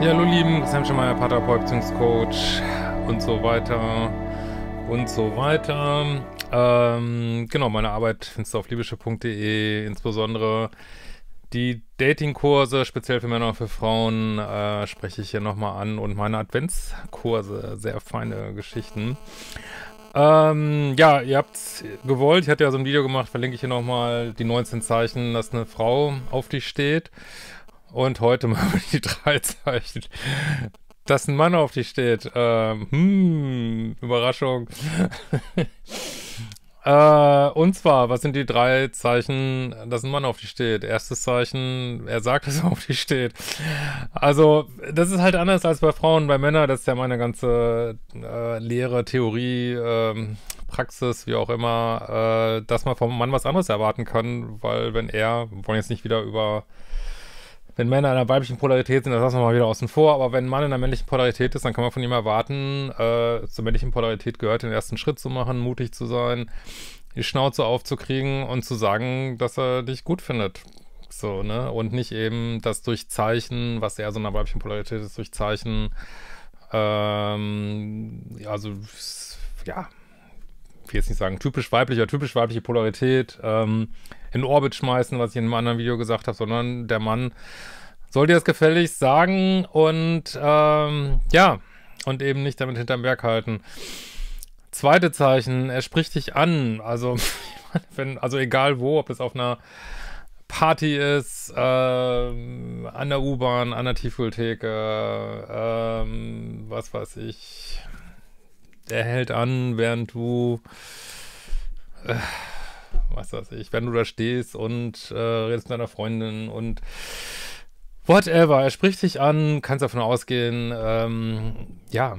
Ja, hallo Lieben, Sam Schemeier, Paartherapeut, Beziehungscoach und so weiter und so weiter. Ähm, genau, meine Arbeit findest du auf libysche.de, insbesondere die Datingkurse, speziell für Männer und für Frauen, äh, spreche ich hier nochmal an und meine Adventskurse, sehr feine Geschichten. Ähm, ja, ihr habt's gewollt, ich hatte ja so ein Video gemacht, verlinke ich hier nochmal, die 19 Zeichen, dass eine Frau auf dich steht. Und heute mal die drei Zeichen. Dass ein Mann auf dich steht. Ähm, hm, Überraschung. äh, und zwar, was sind die drei Zeichen, dass ein Mann auf dich steht? Erstes Zeichen, er sagt, dass er auf dich steht. Also, das ist halt anders als bei Frauen. Bei Männern, das ist ja meine ganze äh, Lehre, Theorie, ähm, Praxis, wie auch immer, äh, dass man vom Mann was anderes erwarten kann, weil wenn er, wir wollen jetzt nicht wieder über wenn Männer in einer weiblichen Polarität sind, das lassen wir mal wieder außen vor, aber wenn ein Mann in einer männlichen Polarität ist, dann kann man von ihm erwarten, äh, zur männlichen Polarität gehört, den ersten Schritt zu machen, mutig zu sein, die Schnauze aufzukriegen und zu sagen, dass er dich gut findet. So, ne? Und nicht eben das durch Zeichen, was eher so einer weiblichen Polarität ist, durch Zeichen, ähm, also, ja, ich will jetzt nicht sagen typisch weiblich oder typisch weibliche Polarität, ähm, in Orbit schmeißen, was ich in einem anderen Video gesagt habe, sondern der Mann soll dir das gefälligst sagen und ähm, ja, und eben nicht damit hinterm Berg halten. Zweite Zeichen, er spricht dich an. Also, wenn, also egal wo, ob es auf einer Party ist, äh, an der U-Bahn, an der Tiefkühltheke, ähm, was weiß ich. Er hält an, während du äh, was weiß ich, wenn du da stehst und äh, redest mit deiner Freundin und whatever, er spricht dich an, kannst davon ausgehen, ähm, ja,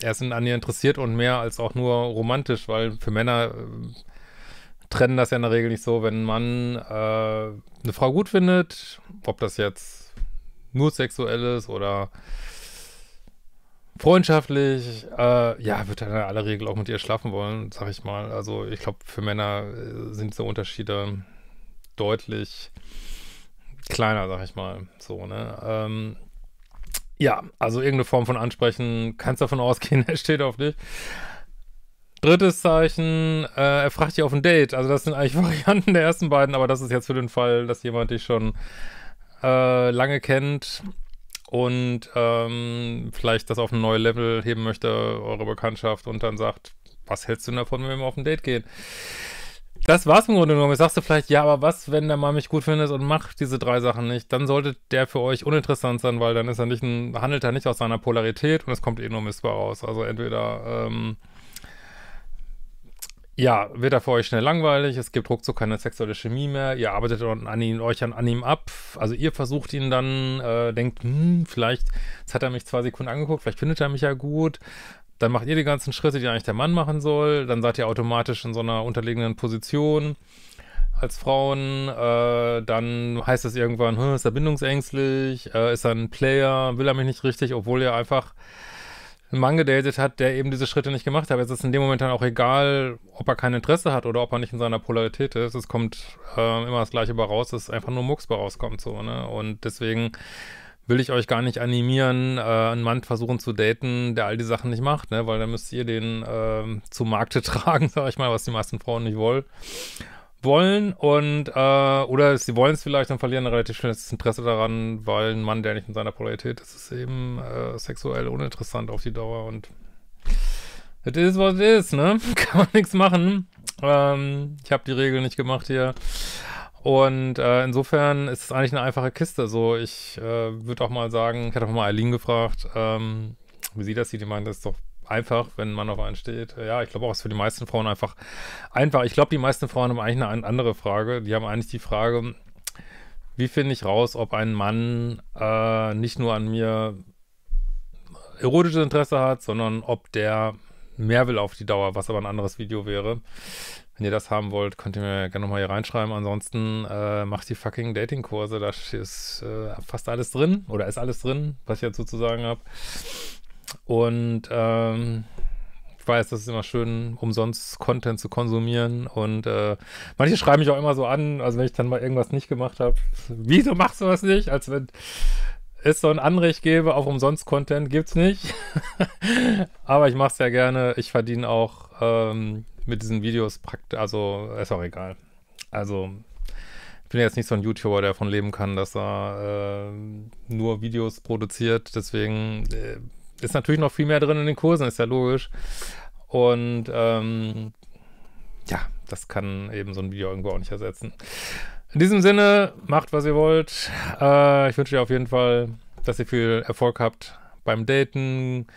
er ist an dir interessiert und mehr als auch nur romantisch, weil für Männer äh, trennen das ja in der Regel nicht so, wenn ein Mann äh, eine Frau gut findet, ob das jetzt nur sexuell ist oder freundschaftlich, äh, ja, wird dann in aller Regel auch mit ihr schlafen wollen, sag ich mal. Also ich glaube, für Männer äh, sind diese Unterschiede deutlich kleiner, sag ich mal. So, ne? Ähm, ja, also irgendeine Form von Ansprechen, kannst davon ausgehen, er steht auf dich. Drittes Zeichen, äh, er fragt dich auf ein Date. Also das sind eigentlich Varianten der ersten beiden, aber das ist jetzt für den Fall, dass jemand dich schon äh, lange kennt und ähm, vielleicht das auf ein neues Level heben möchte, eure Bekanntschaft und dann sagt, was hältst du denn davon, wenn wir mal auf ein Date gehen? Das war's im Grunde genommen. Jetzt sagst du vielleicht, ja, aber was, wenn der Mann mich gut findet und macht diese drei Sachen nicht? Dann sollte der für euch uninteressant sein, weil dann ist er nicht ein, handelt er nicht aus seiner Polarität und es kommt eh nur Missbar raus. Also entweder ähm, ja, wird er für euch schnell langweilig, es gibt ruckzuck keine sexuelle Chemie mehr, ihr arbeitet an ihn, euch an, an ihm ab, also ihr versucht ihn dann, äh, denkt, hm, vielleicht, jetzt hat er mich zwei Sekunden angeguckt, vielleicht findet er mich ja gut, dann macht ihr die ganzen Schritte, die eigentlich der Mann machen soll, dann seid ihr automatisch in so einer unterlegenen Position als Frauen, äh, dann heißt es irgendwann, hm, ist er bindungsängstlich, äh, ist er ein Player, will er mich nicht richtig, obwohl ihr einfach einen Mann gedatet hat, der eben diese Schritte nicht gemacht hat. Es ist in dem Moment dann auch egal, ob er kein Interesse hat oder ob er nicht in seiner Polarität ist. Es kommt äh, immer das Gleiche bei raus, dass einfach nur Mucks bei rauskommt so, ne? Und deswegen will ich euch gar nicht animieren, äh, einen Mann versuchen zu daten, der all die Sachen nicht macht, ne? Weil dann müsst ihr den äh, zu Markte tragen, sag ich mal, was die meisten Frauen nicht wollen wollen und äh, oder sie wollen es vielleicht dann verlieren relativ schnell Interesse daran, weil ein Mann, der nicht in seiner Polarität ist, ist eben äh, sexuell uninteressant auf die Dauer und das ist was es ist, ne? Kann man nichts machen. Ähm, ich habe die Regel nicht gemacht hier. Und äh, insofern ist es eigentlich eine einfache Kiste. So, ich äh, würde auch mal sagen, ich hätte auch mal Eileen gefragt, ähm, wie sie das sieht. Die meint, das ist doch einfach, wenn man auf einen steht. Ja, ich glaube auch, es ist für die meisten Frauen einfach einfach. Ich glaube, die meisten Frauen haben eigentlich eine andere Frage. Die haben eigentlich die Frage, wie finde ich raus, ob ein Mann äh, nicht nur an mir erotisches Interesse hat, sondern ob der mehr will auf die Dauer, was aber ein anderes Video wäre. Wenn ihr das haben wollt, könnt ihr mir gerne nochmal hier reinschreiben. Ansonsten äh, macht die fucking Dating-Kurse. Da ist äh, fast alles drin oder ist alles drin, was ich dazu zu sagen habe. Und ähm, ich weiß, das ist immer schön, umsonst Content zu konsumieren. Und äh, manche schreiben mich auch immer so an, also wenn ich dann mal irgendwas nicht gemacht habe, wieso machst du was nicht? Als wenn es so ein Anrecht gäbe auf umsonst Content, gibt's nicht. Aber ich mache es ja gerne. Ich verdiene auch ähm, mit diesen Videos praktisch, also ist auch egal. Also ich bin jetzt nicht so ein YouTuber, der davon leben kann, dass er äh, nur Videos produziert. Deswegen äh, ist natürlich noch viel mehr drin in den Kursen, ist ja logisch. Und ähm, ja, das kann eben so ein Video irgendwo auch nicht ersetzen. In diesem Sinne, macht was ihr wollt. Äh, ich wünsche dir auf jeden Fall, dass ihr viel Erfolg habt beim Daten.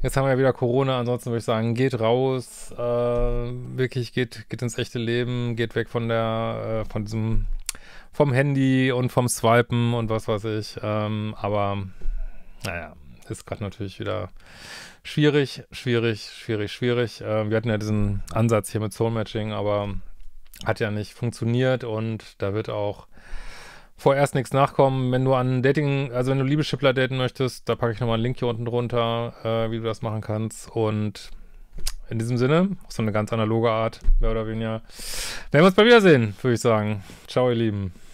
Jetzt haben wir ja wieder Corona, ansonsten würde ich sagen, geht raus, äh, wirklich geht, geht ins echte Leben, geht weg von der, äh, von diesem, vom Handy und vom Swipen und was weiß ich. Ähm, aber naja, ist gerade natürlich wieder schwierig, schwierig, schwierig, schwierig. Äh, wir hatten ja diesen Ansatz hier mit Soul Matching, aber hat ja nicht funktioniert und da wird auch vorerst nichts nachkommen. Wenn du an Dating, also wenn du Liebeschippler daten möchtest, da packe ich nochmal einen Link hier unten drunter, äh, wie du das machen kannst. Und in diesem Sinne, so eine ganz analoge Art, mehr oder weniger. Werden wir uns bald wiedersehen, würde ich sagen. Ciao, ihr Lieben.